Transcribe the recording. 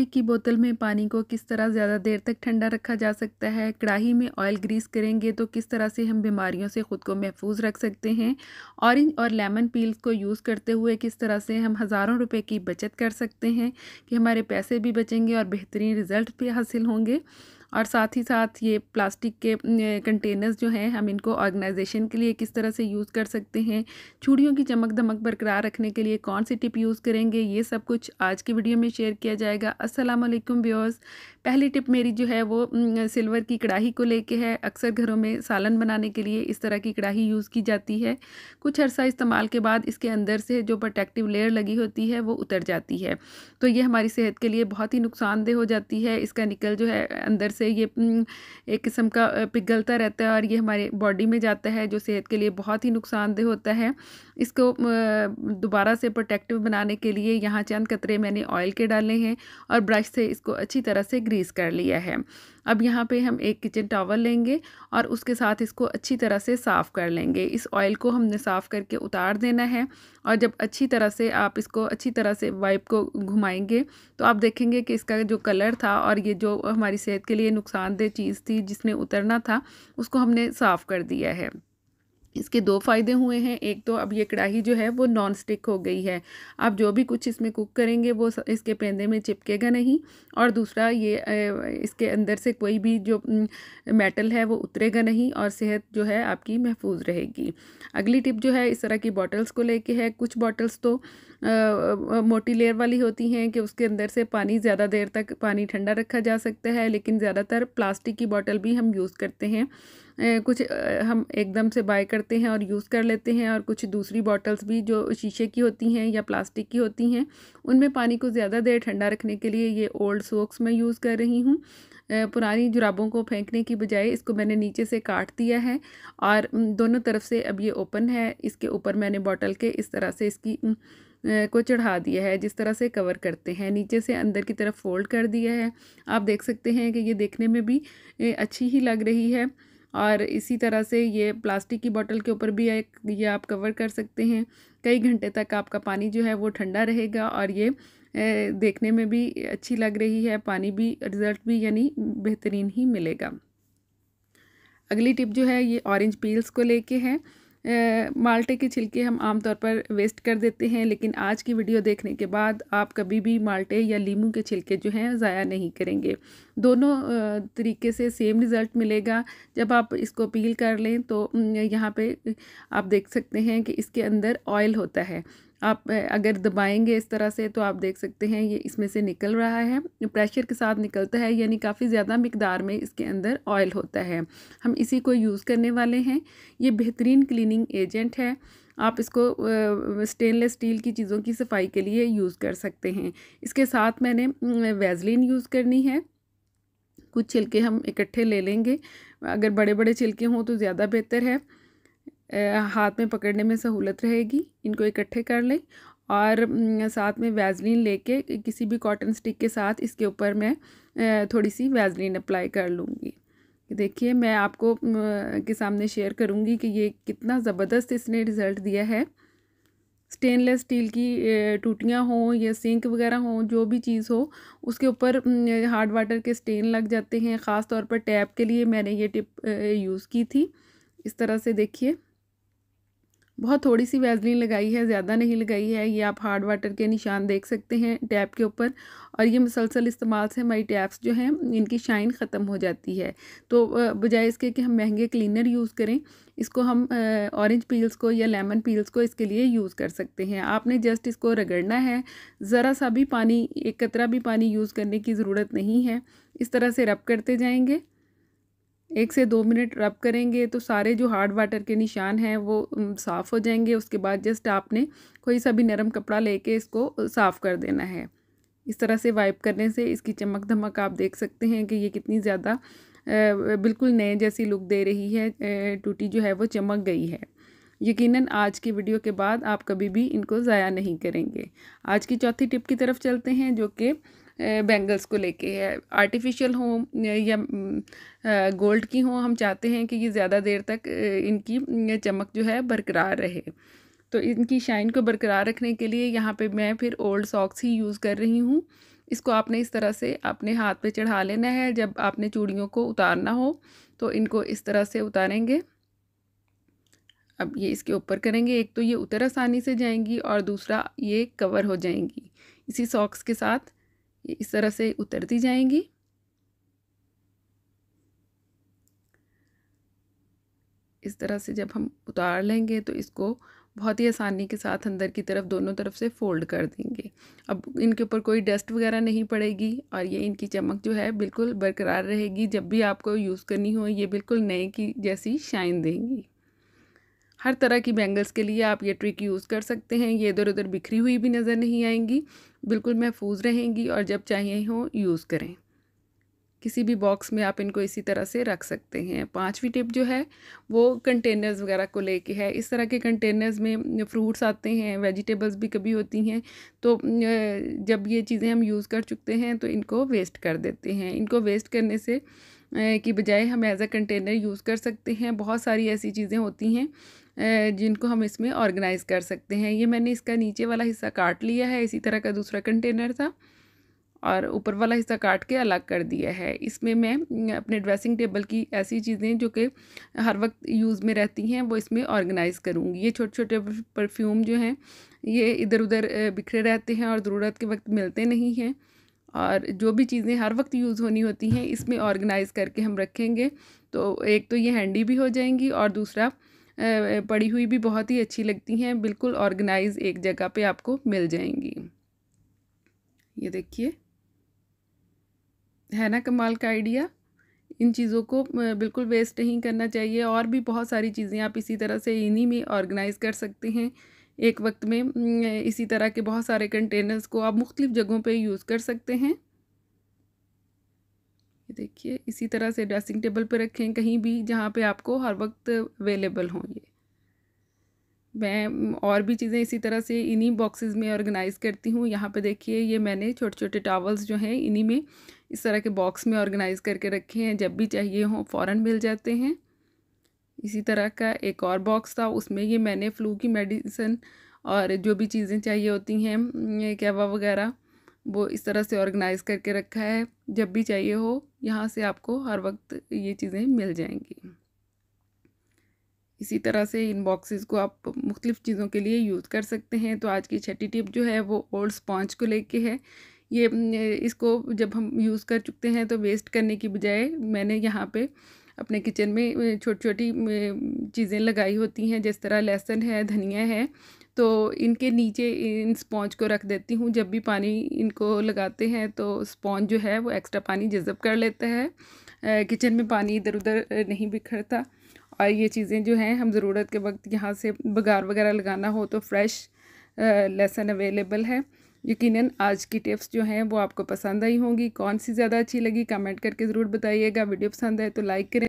plastic की बोतल में पानी को किस तरह ज़्यादा देर तक ठंडा रखा जा सकता है कढ़ाही में ऑयल ग्रीस करेंगे तो किस तरह से हम बीमारियों से ख़ुद को महफूज रख सकते हैं ऑरेंज और लेमन पील्स को यूज़ करते हुए किस तरह से हम हज़ारों रुपए की बचत कर सकते हैं कि हमारे पैसे भी बचेंगे और बेहतरीन रिज़ल्ट भी हासिल होंगे और साथ ही साथ ये प्लास्टिक के कंटेनर्स जो हैं हम इनको ऑर्गेनाइजेशन के लिए किस तरह से यूज़ कर सकते हैं चूड़ियों की चमक दमक बरकरार रखने के लिए कौन सी टिप यूज़ करेंगे ये सब कुछ आज की वीडियो में शेयर किया जाएगा अस्सलाम वालेकुम व्यूअर्स पहली टिप मेरी जो है वो सिल्वर की कढ़ाई को लेके है अक्सर घरों में सालन बनाने के लिए इस तरह की कढ़ाई यूज़ की जाती है कुछ अर्सा इस्तेमाल के बाद इसके अंदर से जो प्रोटेक्टिव लेयर लगी होती है वो उतर जाती है तो ये हमारी सेहत के लिए बहुत ही नुकसानदेह हो जाती है इसका निकल जो है अंदर से ये एक किस्म का पिघलता रहता है और ये हमारे बॉडी में जाता है जो सेहत के लिए बहुत ही नुकसानदेह होता है इसको दोबारा से प्रोटेक्टिव बनाने के लिए यहाँ चंद कतरे मैंने ऑयल के डाले हैं और ब्रश से इसको अच्छी तरह से ग्रीस कर लिया है अब यहाँ पे हम एक किचन टावल लेंगे और उसके साथ इसको अच्छी तरह से साफ़ कर लेंगे इस ऑयल को हमने साफ़ करके उतार देना है और जब अच्छी तरह से आप इसको अच्छी तरह से वाइप को घुमाएंगे तो आप देखेंगे कि इसका जो कलर था और ये जो हमारी सेहत के लिए लिए नुकसानदेह चीज़ थी जिसने उतरना था उसको हमने साफ़ कर दिया है इसके दो फ़ायदे हुए हैं एक तो अब ये कढ़ाई जो है वो नॉन स्टिक हो गई है आप जो भी कुछ इसमें कुक करेंगे वो इसके पेंदे में चिपकेगा नहीं और दूसरा ये इसके अंदर से कोई भी जो मेटल है वो उतरेगा नहीं और सेहत जो है आपकी महफूज रहेगी अगली टिप जो है इस तरह की बॉटल्स को लेके है कुछ बॉटल्स तो आ, मोटी लेयर वाली होती हैं कि उसके अंदर से पानी ज़्यादा देर तक पानी ठंडा रखा जा सकता है लेकिन ज़्यादातर प्लास्टिक की बॉटल भी हम यूज़ करते हैं कुछ हम एकदम से बाय करते हैं और यूज़ कर लेते हैं और कुछ दूसरी बॉटल्स भी जो शीशे की होती हैं या प्लास्टिक की होती हैं उनमें पानी को ज़्यादा देर ठंडा रखने के लिए ये ओल्ड सोक्स मैं यूज़ कर रही हूँ पुरानी जुराबों को फेंकने की बजाय इसको मैंने नीचे से काट दिया है और दोनों तरफ से अब ये ओपन है इसके ऊपर मैंने बॉटल के इस तरह से इसकी को चढ़ा दिया है जिस तरह से कवर करते हैं नीचे से अंदर की तरफ फोल्ड कर दिया है आप देख सकते हैं कि ये देखने में भी अच्छी ही लग रही है और इसी तरह से ये प्लास्टिक की बॉटल के ऊपर भी एक ये आप कवर कर सकते हैं कई घंटे तक आपका पानी जो है वो ठंडा रहेगा और ये देखने में भी अच्छी लग रही है पानी भी रिज़ल्ट भी यानी बेहतरीन ही मिलेगा अगली टिप जो है ये ऑरेंज पील्स को लेके है माल्टे के छिलके हम आमतौर पर वेस्ट कर देते हैं लेकिन आज की वीडियो देखने के बाद आप कभी भी माल्टे या लीमू के छिलके जो हैं ज़ाया नहीं करेंगे दोनों तरीके से सेम रिज़ल्ट मिलेगा जब आप इसको पील कर लें तो यहाँ पे आप देख सकते हैं कि इसके अंदर ऑयल होता है आप अगर दबाएंगे इस तरह से तो आप देख सकते हैं ये इसमें से निकल रहा है प्रेशर के साथ निकलता है यानी काफ़ी ज़्यादा मकदार में इसके अंदर ऑयल होता है हम इसी को यूज़ करने वाले हैं ये बेहतरीन क्लीनिंग एजेंट है आप इसको स्टेनलेस स्टील की चीज़ों की सफाई के लिए यूज़ कर सकते हैं इसके साथ मैंने वेजलिन यूज़ करनी है कुछ छिलके हम इकट्ठे ले लेंगे अगर बड़े बड़े छिलके हों तो ज़्यादा बेहतर है हाथ में पकड़ने में सहूलत रहेगी इनको इकट्ठे कर लें और साथ में वैजलिन लेके किसी भी कॉटन स्टिक के साथ इसके ऊपर मैं थोड़ी सी वैजलिन अप्लाई कर लूँगी देखिए मैं आपको के सामने शेयर करूँगी कि ये कितना ज़बरदस्त इसने रिज़ल्ट दिया है स्टेनलेस स्टील की टूटियाँ हों या सिंक वगैरह हों जो भी चीज़ हो उसके ऊपर हार्ड वाटर के स्टेन लग जाते हैं ख़ास तौर पर टैप के लिए मैंने ये टिप यूज़ की थी इस तरह से देखिए बहुत थोड़ी सी वैजलिन लगाई है ज़्यादा नहीं लगाई है ये आप हार्ड वाटर के निशान देख सकते हैं टैप के ऊपर और ये मुसलसल इस्तेमाल से हमारी टैप्स जो हैं इनकी शाइन ख़त्म हो जाती है तो बजाय इसके कि हम महंगे क्लीनर यूज़ करें इसको हम ऑरेंज पील्स को या लेमन पील्स को इसके लिए यूज़ कर सकते हैं आपने जस्ट इसको रगड़ना है ज़रा सा भी पानी एक कतरा भी पानी यूज़ करने की ज़रूरत नहीं है इस तरह से रब करते जाएंगे एक से दो मिनट रब करेंगे तो सारे जो हार्ड वाटर के निशान हैं वो साफ़ हो जाएंगे उसके बाद जस्ट आपने कोई सा भी नरम कपड़ा लेके इसको साफ़ कर देना है इस तरह से वाइप करने से इसकी चमक धमक आप देख सकते हैं कि ये कितनी ज़्यादा बिल्कुल नए जैसी लुक दे रही है टूटी जो है वो चमक गई है यकीनन आज की वीडियो के बाद आप कभी भी इनको ज़ाया नहीं करेंगे आज की चौथी टिप की तरफ चलते हैं जो कि बैंगल्स को लेके है आर्टिफिशियल हों या गोल्ड की हों हम चाहते हैं कि ये ज़्यादा देर तक इनकी चमक जो है बरकरार रहे तो इनकी शाइन को बरकरार रखने के लिए यहाँ पे मैं फिर ओल्ड सॉक्स ही यूज़ कर रही हूँ इसको आपने इस तरह से अपने हाथ पे चढ़ा लेना है जब आपने चूड़ियों को उतारना हो तो इनको इस तरह से उतारेंगे अब ये इसके ऊपर करेंगे एक तो ये उतर आसानी से जाएंगी और दूसरा ये कवर हो जाएंगी इसी सॉक्स के साथ ये इस तरह से उतरती जाएंगी इस तरह से जब हम उतार लेंगे तो इसको बहुत ही आसानी के साथ अंदर की तरफ दोनों तरफ से फोल्ड कर देंगे अब इनके ऊपर कोई डस्ट वगैरह नहीं पड़ेगी और ये इनकी चमक जो है बिल्कुल बरकरार रहेगी जब भी आपको यूज़ करनी हो ये बिल्कुल नए की जैसी शाइन देंगी हर तरह की बैंगल्स के लिए आप ये ट्रिक यूज़ कर सकते हैं ये इधर उधर बिखरी हुई भी नज़र नहीं आएंगी बिल्कुल महफूज रहेंगी और जब चाहिए हो यूज़ करें किसी भी बॉक्स में आप इनको इसी तरह से रख सकते हैं पांचवी टिप जो है वो कंटेनर्स वगैरह को लेके है इस तरह के कंटेनर्स में फ्रूट्स आते हैं वेजिटेबल्स भी कभी होती हैं तो जब ये चीज़ें हम यूज़ कर चुके हैं तो इनको वेस्ट कर देते हैं इनको वेस्ट करने से की बजाय हम एज़ अ कंटेनर यूज़ कर सकते हैं बहुत सारी ऐसी चीज़ें होती हैं जिनको हम इसमें ऑर्गेनाइज़ कर सकते हैं ये मैंने इसका नीचे वाला हिस्सा काट लिया है इसी तरह का दूसरा कंटेनर था और ऊपर वाला हिस्सा काट के अलग कर दिया है इसमें मैं अपने ड्रेसिंग टेबल की ऐसी चीज़ें जो कि हर वक्त यूज़ में रहती हैं वो इसमें ऑर्गेनाइज़ करूँगी ये छोटे छोटे परफ्यूम जो हैं ये इधर उधर बिखरे रहते हैं और ज़रूरत के वक्त मिलते नहीं हैं और जो भी चीज़ें हर वक्त यूज़ होनी होती हैं इसमें ऑर्गेनाइज़ करके हम रखेंगे तो एक तो ये हैंडी भी हो जाएंगी और दूसरा पड़ी हुई भी बहुत ही अच्छी लगती हैं बिल्कुल ऑर्गेनाइज एक जगह पे आपको मिल जाएंगी ये देखिए है ना कमाल का आइडिया इन चीज़ों को बिल्कुल वेस्ट नहीं करना चाहिए और भी बहुत सारी चीज़ें आप इसी तरह से इन्हीं में ऑर्गेनाइज़ कर सकते हैं एक वक्त में इसी तरह के बहुत सारे कंटेनर्स को आप मुख्तलिफ़ जगहों पे यूज़ कर सकते हैं ये देखिए इसी तरह से ड्रेसिंग टेबल पर रखें कहीं भी जहाँ पे आपको हर वक्त अवेलेबल हों ये मैं और भी चीज़ें इसी तरह से इन्हीं बॉक्सेस में ऑर्गेनाइज़ करती हूँ यहाँ पे देखिए ये मैंने छोटे छोटे टावल्स जो हैं इन्हीं में इस तरह के बॉक्स में ऑर्गेनाइज़ करके रखे हैं जब भी चाहिए हों फ़ौर मिल जाते हैं इसी तरह का एक और बॉक्स था उसमें ये मैंने फ़्लू की मेडिसिन और जो भी चीज़ें चाहिए होती हैं कहवा वगैरह वो इस तरह से ऑर्गेनाइज़ करके रखा है जब भी चाहिए हो यहाँ से आपको हर वक्त ये चीज़ें मिल जाएंगी इसी तरह से इन बॉक्सेस को आप मुख्तलिफ़ चीज़ों के लिए यूज़ कर सकते हैं तो आज की छठी टिप जो है वो ओल्ड स्पॉन्ज को लेके है ये इसको जब हम यूज़ कर चुके हैं तो वेस्ट करने की बजाय मैंने यहाँ पे अपने किचन में छोटी छोटी चीज़ें लगाई होती हैं जिस तरह लहसुन है धनिया है तो इनके नीचे इन स्पॉन्ज को रख देती हूँ जब भी पानी इनको लगाते हैं तो स्पॉन्ज जो है वो एक्स्ट्रा पानी जजब कर लेता है किचन में पानी इधर उधर नहीं बिखरता और ये चीज़ें जो हैं हम ज़रूरत के वक्त यहाँ से बघार वगैरह लगाना हो तो फ्रेश लहसन अवेलेबल है यकीनन आज की टिप्स जो हैं वो आपको पसंद आई होंगी कौन सी ज़्यादा अच्छी लगी कमेंट करके ज़रूर बताइएगा वीडियो पसंद आए तो लाइक करें